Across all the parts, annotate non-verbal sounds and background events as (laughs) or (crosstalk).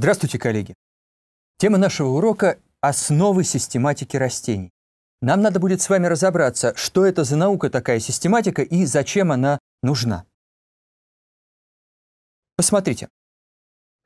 Здравствуйте, коллеги! Тема нашего урока – основы систематики растений. Нам надо будет с вами разобраться, что это за наука такая систематика и зачем она нужна. Посмотрите.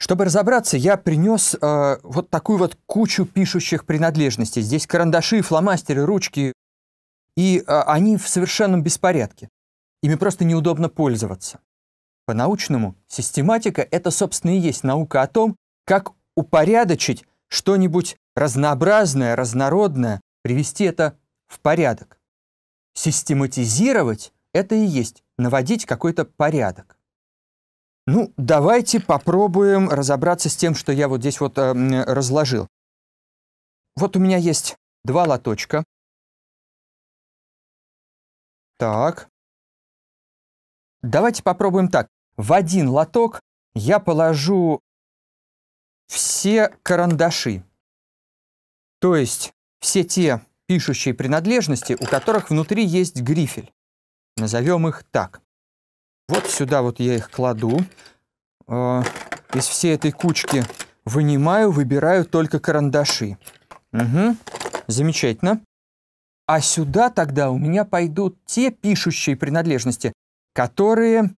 Чтобы разобраться, я принес э, вот такую вот кучу пишущих принадлежностей. Здесь карандаши, фломастеры, ручки. И э, они в совершенном беспорядке. Ими просто неудобно пользоваться. По-научному, систематика — это, собственно, и есть наука о том, как упорядочить что-нибудь разнообразное, разнородное, привести это в порядок. Систематизировать — это и есть наводить какой-то порядок. Ну, давайте попробуем разобраться с тем, что я вот здесь вот э, разложил. Вот у меня есть два лоточка. Так. Давайте попробуем так. В один лоток я положу все карандаши, то есть все те пишущие принадлежности, у которых внутри есть грифель. Назовем их так. Вот сюда вот я их кладу. Э, из всей этой кучки вынимаю, выбираю только карандаши. Угу, замечательно. А сюда тогда у меня пойдут те пишущие принадлежности, которые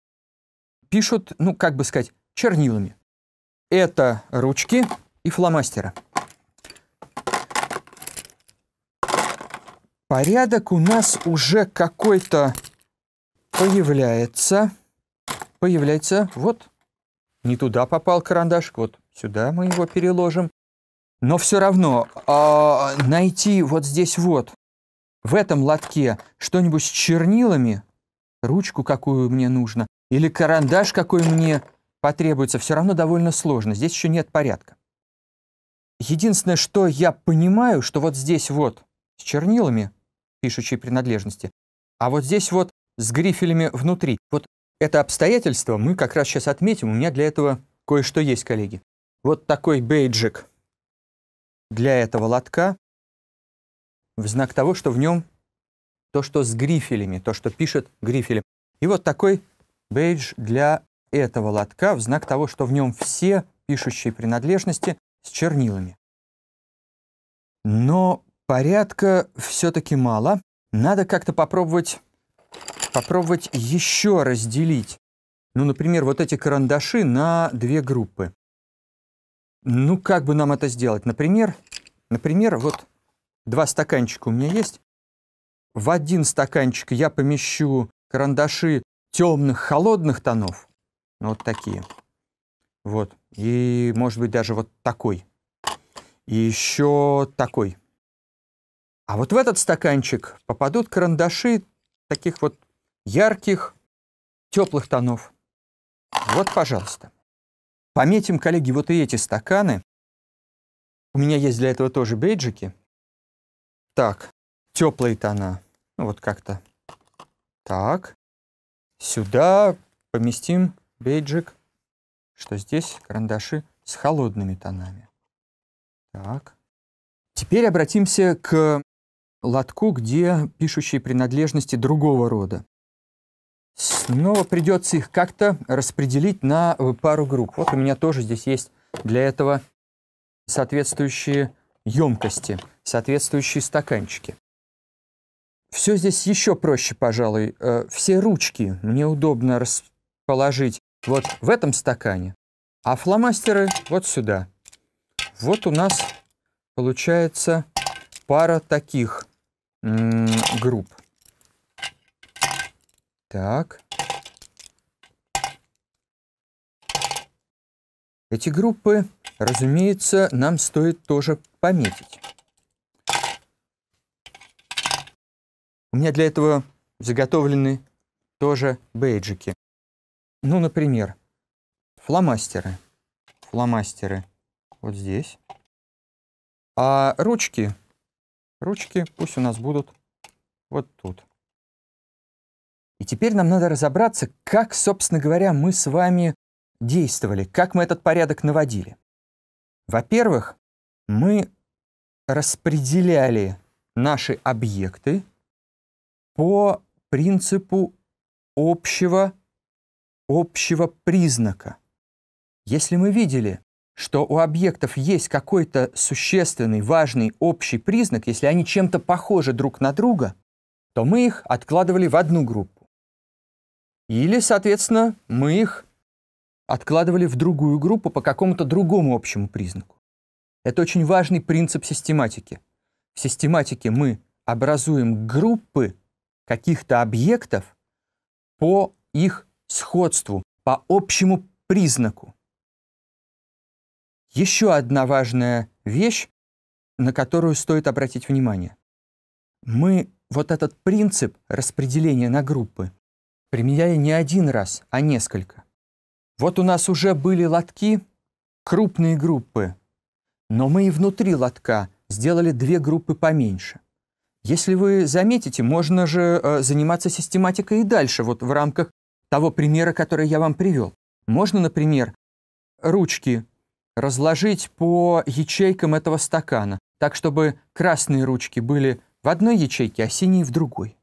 пишут, ну, как бы сказать, чернилами это ручки и фломастера. Порядок у нас уже какой-то появляется. Появляется вот. Не туда попал карандаш, вот сюда мы его переложим. Но все равно э, найти вот здесь вот, в этом лотке, что-нибудь с чернилами, ручку, какую мне нужно, или карандаш, какой мне нужно, потребуется, все равно довольно сложно. Здесь еще нет порядка. Единственное, что я понимаю, что вот здесь вот с чернилами пишущие принадлежности, а вот здесь вот с грифелями внутри. Вот это обстоятельство мы как раз сейчас отметим. У меня для этого кое-что есть, коллеги. Вот такой бейджик для этого лотка в знак того, что в нем то, что с грифелями, то, что пишет грифелем. И вот такой бейдж для этого лотка в знак того, что в нем все пишущие принадлежности с чернилами. Но порядка все-таки мало. Надо как-то попробовать, попробовать еще разделить. Ну, например, вот эти карандаши на две группы. Ну, как бы нам это сделать? Например, например, вот два стаканчика у меня есть. В один стаканчик я помещу карандаши темных, холодных тонов, ну, вот такие. Вот. И, может быть, даже вот такой. И еще такой. А вот в этот стаканчик попадут карандаши таких вот ярких, теплых тонов. Вот, пожалуйста. Пометим, коллеги, вот и эти стаканы. У меня есть для этого тоже бейджики. Так, теплые тона. Ну, вот как-то. Так. Сюда поместим бейджик, что здесь карандаши с холодными тонами. Так. Теперь обратимся к лотку, где пишущие принадлежности другого рода. Снова придется их как-то распределить на пару групп. Вот у меня тоже здесь есть для этого соответствующие емкости, соответствующие стаканчики. Все здесь еще проще, пожалуй. Э, все ручки мне удобно расположить вот в этом стакане, а фломастеры вот сюда. Вот у нас получается пара таких групп. Так. Эти группы, разумеется, нам стоит тоже пометить. У меня для этого заготовлены тоже бейджики. Ну, например, фломастеры. Фломастеры вот здесь. А ручки, ручки пусть у нас будут вот тут. И теперь нам надо разобраться, как, собственно говоря, мы с вами действовали, как мы этот порядок наводили. Во-первых, мы распределяли наши объекты по принципу общего общего признака. Если мы видели, что у объектов есть какой-то существенный, важный общий признак, если они чем-то похожи друг на друга, то мы их откладывали в одну группу. Или, соответственно, мы их откладывали в другую группу по какому-то другому общему признаку. Это очень важный принцип систематики. В систематике мы образуем группы каких-то объектов по их сходству, по общему признаку. Еще одна важная вещь, на которую стоит обратить внимание. Мы вот этот принцип распределения на группы применяли не один раз, а несколько. Вот у нас уже были лотки, крупные группы, но мы и внутри лотка сделали две группы поменьше. Если вы заметите, можно же э, заниматься систематикой и дальше, вот в рамках того примера, который я вам привел. Можно, например, ручки разложить по ячейкам этого стакана, так чтобы красные ручки были в одной ячейке, а синие в другой.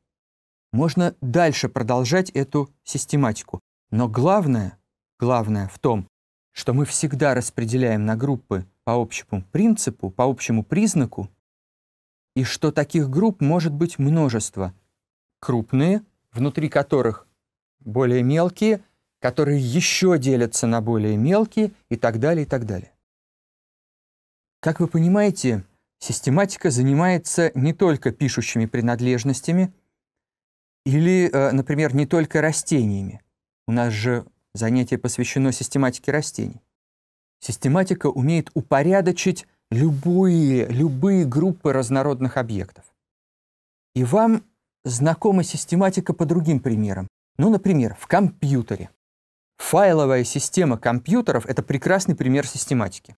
Можно дальше продолжать эту систематику. Но главное, главное в том, что мы всегда распределяем на группы по общему принципу, по общему признаку, и что таких групп может быть множество. Крупные, внутри которых более мелкие, которые еще делятся на более мелкие и так далее, и так далее. Как вы понимаете, систематика занимается не только пишущими принадлежностями или, э, например, не только растениями. У нас же занятие посвящено систематике растений. Систематика умеет упорядочить любые, любые группы разнородных объектов. И вам знакома систематика по другим примерам. Ну, например, в компьютере. Файловая система компьютеров – это прекрасный пример систематики.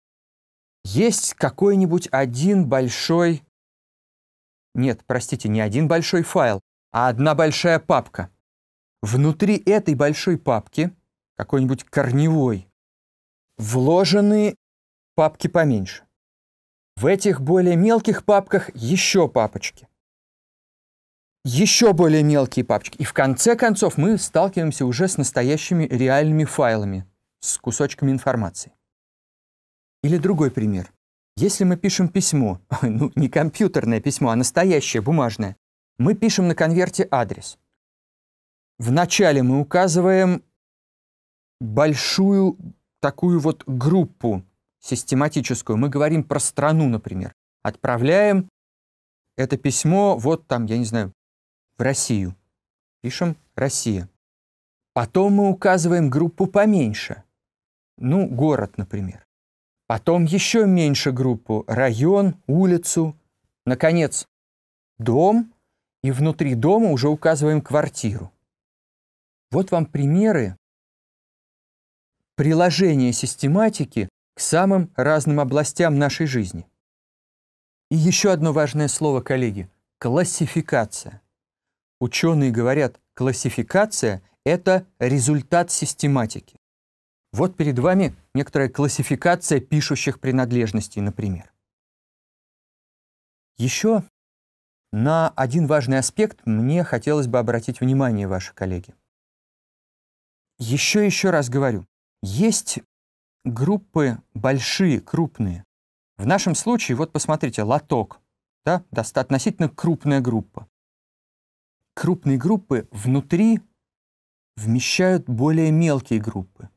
Есть какой-нибудь один большой... Нет, простите, не один большой файл, а одна большая папка. Внутри этой большой папки, какой-нибудь корневой, вложены папки поменьше. В этих более мелких папках еще папочки еще более мелкие папочки. И в конце концов мы сталкиваемся уже с настоящими реальными файлами, с кусочками информации. Или другой пример. Если мы пишем письмо, (laughs) ну не компьютерное письмо, а настоящее, бумажное, мы пишем на конверте адрес. Вначале мы указываем большую такую вот группу систематическую. Мы говорим про страну, например. Отправляем это письмо, вот там, я не знаю, в Россию. Пишем «Россия». Потом мы указываем группу поменьше. Ну, город, например. Потом еще меньше группу – район, улицу. Наконец, дом. И внутри дома уже указываем квартиру. Вот вам примеры приложения систематики к самым разным областям нашей жизни. И еще одно важное слово, коллеги – классификация. Ученые говорят, классификация – это результат систематики. Вот перед вами некоторая классификация пишущих принадлежностей, например. Еще на один важный аспект мне хотелось бы обратить внимание, ваши коллеги. Еще-еще раз говорю, есть группы большие, крупные. В нашем случае, вот посмотрите, лоток, да, относительно крупная группа крупные группы внутри вмещают более мелкие группы,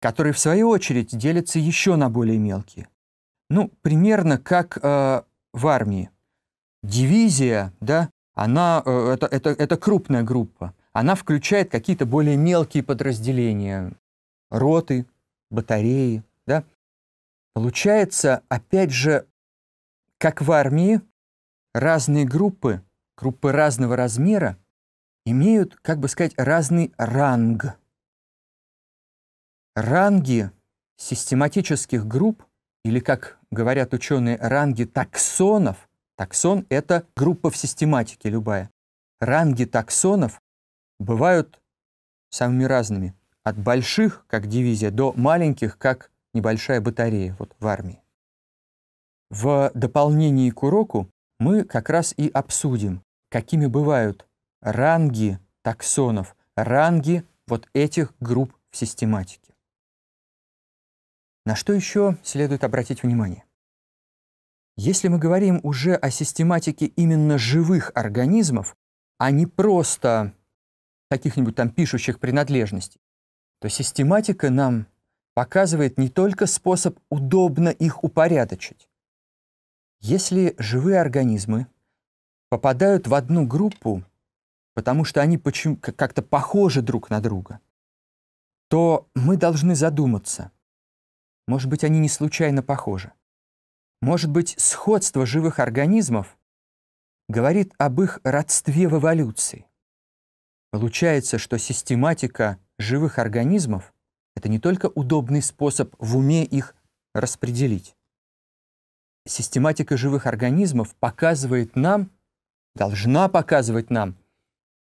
которые в свою очередь делятся еще на более мелкие. Ну, примерно как э, в армии. Дивизия, да, она, э, это, это, это крупная группа. Она включает какие-то более мелкие подразделения, роты, батареи, да. Получается, опять же, как в армии, разные группы группы разного размера имеют, как бы сказать, разный ранг. Ранги систематических групп, или, как говорят ученые, ранги таксонов, таксон — это группа в систематике любая, ранги таксонов бывают самыми разными, от больших, как дивизия, до маленьких, как небольшая батарея вот, в армии. В дополнении к уроку мы как раз и обсудим, какими бывают ранги таксонов, ранги вот этих групп в систематике. На что еще следует обратить внимание? Если мы говорим уже о систематике именно живых организмов, а не просто каких-нибудь там пишущих принадлежностей, то систематика нам показывает не только способ удобно их упорядочить. Если живые организмы попадают в одну группу, потому что они как-то похожи друг на друга, то мы должны задуматься. Может быть, они не случайно похожи. Может быть, сходство живых организмов говорит об их родстве в эволюции. Получается, что систематика живых организмов — это не только удобный способ в уме их распределить. Систематика живых организмов показывает нам, должна показывать нам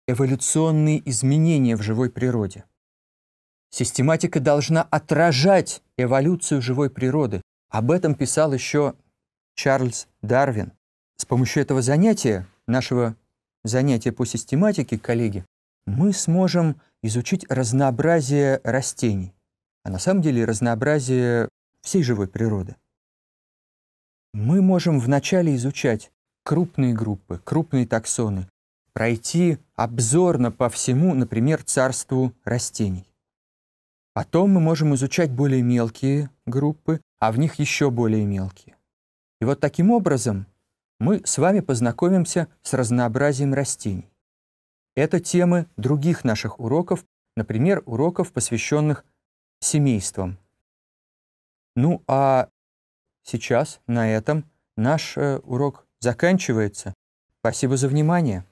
эволюционные изменения в живой природе. Систематика должна отражать эволюцию живой природы. Об этом писал еще Чарльз Дарвин. С помощью этого занятия, нашего занятия по систематике, коллеги, мы сможем изучить разнообразие растений, а на самом деле разнообразие всей живой природы. Мы можем вначале изучать крупные группы, крупные таксоны, пройти обзорно по всему, например, царству растений. Потом мы можем изучать более мелкие группы, а в них еще более мелкие. И вот таким образом мы с вами познакомимся с разнообразием растений. Это темы других наших уроков, например, уроков, посвященных семействам. Ну а сейчас на этом наш э, урок заканчивается. Спасибо за внимание.